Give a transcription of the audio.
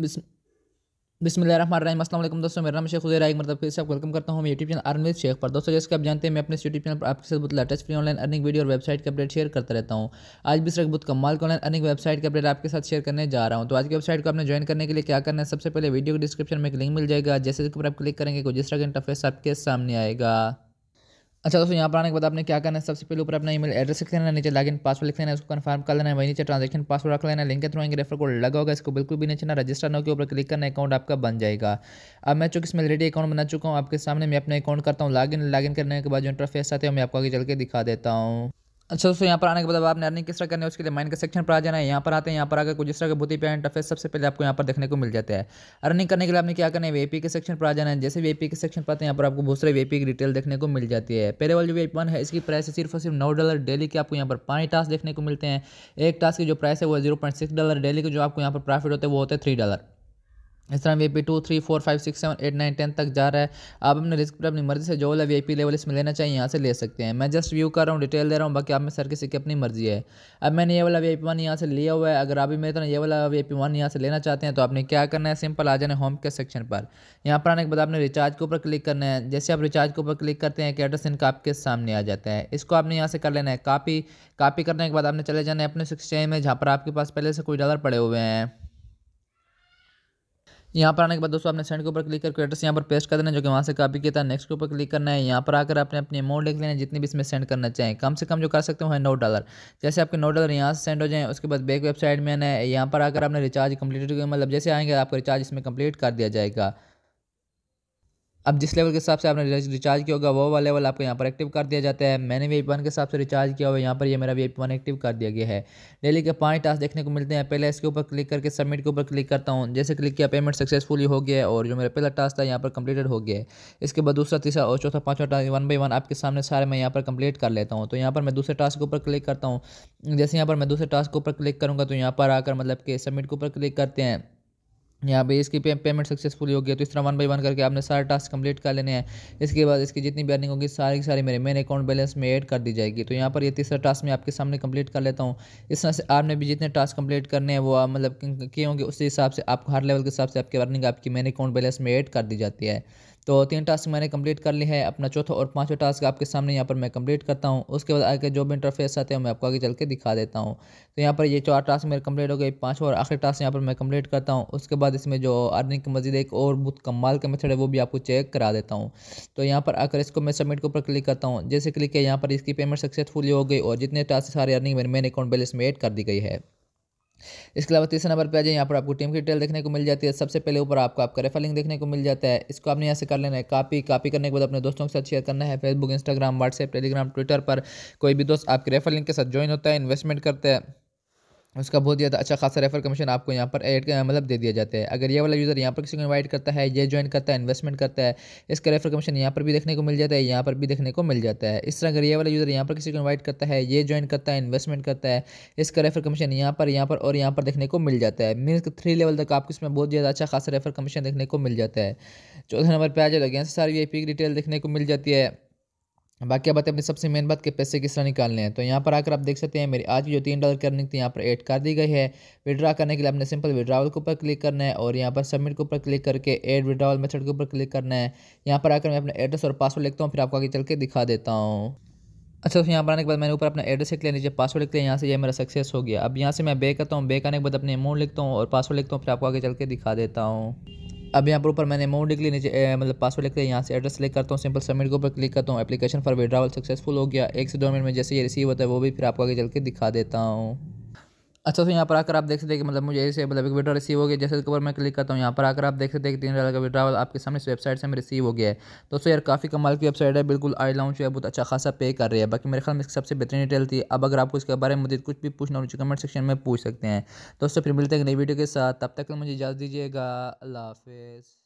बिसमिल असलम दोस्तों मेरा नाम शेख उजैर एक मतलब फिर से आप वेलकम करता हूँ मैं यूट्यूब चैनल अर्नविद शेख पर दोस्तों जैसे कि आप जानते हैं मैं अपने यूट्यूब चैनल पर आपके साथ बहुत latest free online earning video और वेबसाइट के अपडेट शेयर करता रहता हूँ आज भी सिर्फ बहुत कमाल के ऑनलाइन अर्निंग वेबसाइट के अपडेट आपके साथ शेयर करने जा रहा हूँ तो आज की वेबसाइट को आपने ज्वाइन करने के लिए क्या करना है सबसे पहले वीडियो के डिस्क्रिप्शन में एक लिंक मिल जाएगा जैसे जिस पर आप क्लिक करेंगे कुछ जिस तरह का इंटरफेस आपके सामने आएगा अच्छा दोस्तों यहाँ पर आने के बाद आपने क्या करना है सबसे पहले ऊपर अपना ईमेल एड्रेस लिख लेना नीचे लॉगिन पासवर्ड लिख लेना है उसको कन्फर्म कर लेना है वहीं नीचे ट्रांजेक्शन पासवर्ड रख लेना लिंक के थ्रू आएंगे रेफर कोड लगा होगा इसको बिल्कुल भी नहीं चलना रजिस्टर नो के ऊपर क्लिक करना अकाउंट आपका बन जाएगा अब मैं चूँकि इसमें रेडी अकाउंट बना चुका हूँ आपके सामने मैं अपना अकाउंट करता हूँ लॉगिन लॉगिन करने के बाद जो इंटरफेस आते हैं मैं आपको आगे चल के दिखा देता हूँ अच्छा दोस्तों यहाँ पर आने के बाद आपने अर्निंग किस तरह करनी है उसके लिए माइंड के सेक्शन पर आ जाना है यहाँ पर आते हैं यहाँ पर आकर कुछ इस तरह के बहुत ही इंटरफेस सबसे पहले आपको यहाँ पर देखने को मिल जाता है अर्निंग करने के लिए आपने क्या करना है वीपी के सेक्शन पर आ जाना है जैसे वीपी के सेक्शन पर आते हैं यहाँ पर आपको बहुत सारे वीपी की डिटेल देखने को मिल जाती है पहले वाली जो वीपी वन है इसकी प्राइस है सिर्फ और सिर्फ नौ डॉलर डेली के आपको यहाँ पर पाँच टास्क देखने को मिलते हैं एक टास्क की जो प्राइस है वो जीरो डॉलर डेली के जो आपको यहाँ पर प्रॉफिट होता है वो होता है थ्री डॉलर इस तरह V P two three four five six seven eight nine ten तक जा रहा है आप अपने रिस्क पर अपनी मर्जी से जो वाला वी लेवल इसमें लेना चाहिए यहाँ से ले सकते हैं मैं जस्ट व्यू कर रहा हूँ डिटेल दे रहा हूँ बाकी आप में सर किसी की अपनी मर्जी है अब मैंने ये वाला वी आई यहाँ से लिया हुआ है अगर आप भी मेरे तरह ये वाला वी आई वन यहाँ से लेना चाहते हैं तो आपने क्या करना है सिंपल आ जाने होम के सेक्शन पर यहाँ पर आने के बाद आपने रिचार्ज के ऊपर क्लिक करना है जैसे आप रिचार्ज के ऊपर क्लिक करते हैं कि एड्रेस इनका आपके सामने आ जाता है इसको आपने यहाँ से कर लेना है कापी कापी करने के बाद आपने चले जाना है अपने एक्सचेंज में जहाँ पर आपके पास पहले से कोई डॉलर पड़े हुए हैं यहाँ पर आने के बाद दोस्तों आपने सेंड के ऊपर क्लिक करके एड्रेस यहाँ पर पेस्ट कर देना जो कि वहाँ से कॉपी किया था नेक्स्ट के ऊपर क्लिक करना है यहाँ पर आकर आपने अपनी अमाउंट लिख लेना है जितनी भी इसमें सेंड करना चाहें कम से कम जो कर सकते हो नौ डॉलर जैसे आपके नौ डॉलर यहाँ से सेंड हो जाए उसके बाद बैक वेबसाइट में आना है यहाँ पर आकर आपने रिचार्ज कम्प्लीट मतलब जैसे आएंगे आपका रिचार्ज इसमें कम्प्लीट कर दिया जाएगा अब जिस लेवल के हिसाब से आपने रिचार्ज किया होगा वो वाला लेवल आपको यहाँ पर एक्टिव कर दिया जाता है मैंने वी वन के हिसाब से रिचार्ज किया हुआ यहाँ पर ये मेरा वी वन एक्टिव कर दिया गया है डेली के पांच टास्क देखने को मिलते हैं पहले इसके ऊपर क्लिक करके सबमिट के ऊपर क्लिक करता हूँ जैसे क्लिक किया पेमेंट सक्सेसफुली हो गया है और जो मेरा पहला टास्क था यहाँ पर कम्प्लीटेड हो गया है इसके बाद दूसरा तीसरा और चौथा पाँचवा टास्क वन बाई वन आपके सामने सारे मैं यहाँ पर कम्प्लीट कर लेता हूँ तो यहाँ पर मैं दूसरे टास्क के ऊपर क्लिक करता हूँ जैसे यहाँ पर मैं दूसरे टास्क के ऊपर क्लिक करूँगा तो यहाँ पर आकर मतलब कि सबमिट के ऊपर क्लिक करते हैं यहाँ पे इसकी पे, पेमेंट सक्सेसफुल हो गया तो इस तरह वन बाई वन करके आपने सारे टास्क कंप्लीट कर लेने हैं इसके बाद इसकी जितनी भी अर्निंग होगी सारी की सारी मेरे मेन अकाउंट बैलेंस में ऐड कर दी जाएगी तो यहाँ पर ये तीसरा टास्क मैं आपके सामने कंप्लीट कर लेता हूँ इस तरह से आपने भी जितने टास्क कंप्लीट करने हैं वो मतलब किए होंगे उसी हिसाब से आपको हर लेवल के हिसाब से आपकी अर्निंग आपकी मेन अकाउंट बैलेंस में ऐड कर दी जाती है तो तीन टास्क मैंने कंप्लीट कर ली है अपना चौथा और पाँचवा टास्क आपके सामने यहाँ पर मैं कंप्लीट करता हूँ उसके बाद आगे जो भी इंटरफेस आते हैं मैं आपको आगे चल के दिखा देता हूँ तो यहाँ पर ये चार टास्क मेरे कंप्लीट हो गए पाँचवा और आखिरी टास्क यहाँ पर मैं कंप्लीट करता हूँ उसके बाद इसमें जो अर्निंग की मजीद एक और बुत कमाल का मेथड है वो भी आपको चेक करा देता हूँ तो यहाँ पर आकर इसको मैं सबमिट के ऊपर क्लिक करता हूँ जैसे क्लिक किया यहाँ पर इसकी पेमेंट सक्सेसफुली हो गई और जितने टास्क सारे अर्निंग मेरे मेन अकाउंट बैलेंस में एड कर दी गई है इसके अलावा तीसरे नंबर पे आ जाए यहाँ पर आपको टीम की डिटेल देखने को मिल जाती है सबसे पहले ऊपर आपको आपका रेफर लिंक देखने को मिल जाता है इसको आपने यहाँ से कर लेना है कॉपी कापी करने के बाद अपने दोस्तों के साथ शेयर करना है Facebook Instagram WhatsApp Telegram Twitter पर कोई भी दोस्त आपके रेफर लिंक के साथ ज्वाइन होता है इन्वेस्टमेंट करते हैं उसका बहुत ज़्यादा अच्छा खासा रेफर कमीशन आपको यहाँ पर एड मतलब दे दिया जाता है अगर ये वाला यूज़र यहाँ पर किसी को इनवाइट करता है ये ज्वाइन करता है इन्वेस्टमेंट करता है इसका रेफर कमीशन यहाँ पर भी देखने को मिल जाता है यहाँ पर भी देखने को मिल जाता है इस तरह अगर ये वाला यूज़र यहाँ पर किसी को इन्वाइट करता है ये ज्वाइन करता है इन्वेस्टमेंट करता है इसका रेफर कमीशन यहाँ पर यहाँ पर और यहाँ पर देखने को मिल जाता है मीन थ्री लेवल तक आपको इसमें बहुत ज़्यादा अच्छा खासा रेफर कमीशन देखने को मिल जाता है चौथे नंबर पर आ जाएगा सारी वी आई की डिटेल देखने को मिल जाती है बाकी बातें अपनी सबसे मेन बात के पैसे किस तरह निकालने हैं तो यहाँ पर आकर आप देख सकते हैं मेरी आज की जो तीन डॉलर अर्निंग थी यहाँ पर ऐड कर दी गई है विड्रा करने के लिए आपने सिंपल विड्रावल के ऊपर क्लिक करना है और यहाँ पर सबमिट के ऊपर क्लिक करके एड विड्रावल मेथड के ऊपर क्लिक करना है यहाँ पर आकर मैं अपना एड्रेस और पासवर्ड लिखता हूँ फिर आपको आगे चल के दिखा देता हूँ अच्छा तो यहाँ पर आने के बाद मैंने ऊपर अपना एड्रेस लिख लिया नीचे पासवर्ड लिख लिया यहाँ से ये मेरा सक्सेस हो गया अब यहाँ से मैं बे करता हूँ बे करने के बाद अपने अमाउंट लिखता हूँ और पासवर्ड लिखता हूँ फिर आपको आगे चल के दिखा देता हूँ अब यहाँ पर ऊपर मैंने अमाउंट मतलब लिख ली नीचे मतलब पासवर्ड लिख लिया यहाँ से एड्रेस लिख करता हूँ सिंपल सबमिट के ऊपर क्लिक करता हूँ एप्लीकेशन फॉर विड्रावल सक्सेसफुल हो गया एक से दो मिनट में जैसे ये रिसीव होता है वो भी फिर आपको आगे चल के दिखा देता हूँ अच्छा तो यहाँ पर आकर आप देख सकते हैं कि मतलब मुझे ऐसे मतलब एक विड्रॉ रिसीव हो गया जैसे ऊपर मैं क्लिक करता हूँ यहाँ पर आकर आप देख सकते हैं कि तीन हजार का विड्रॉवल आपके सामने इस वेबसाइट से हमें रिसीव हो गया है दोस्तों यार काफ़ी कमाल की वेबसाइट है बिल्कुल आई लॉन्च जो है बहुत अच्छा खासा पे कर रही है बाकी मेरे ख्याल में इसकी सबसे बेहतरीन डिटेल थी अब अगर आपको इसके बारे में मुझे कुछ भी पूछना हो कमेंट तो सेक्शन में पूछ सकते हैं दोस्तों फिर मिलते हैं नई वीडियो के साथ तब तक मुझे इजाज़ दीजिएगा अल्लाह हाफिज़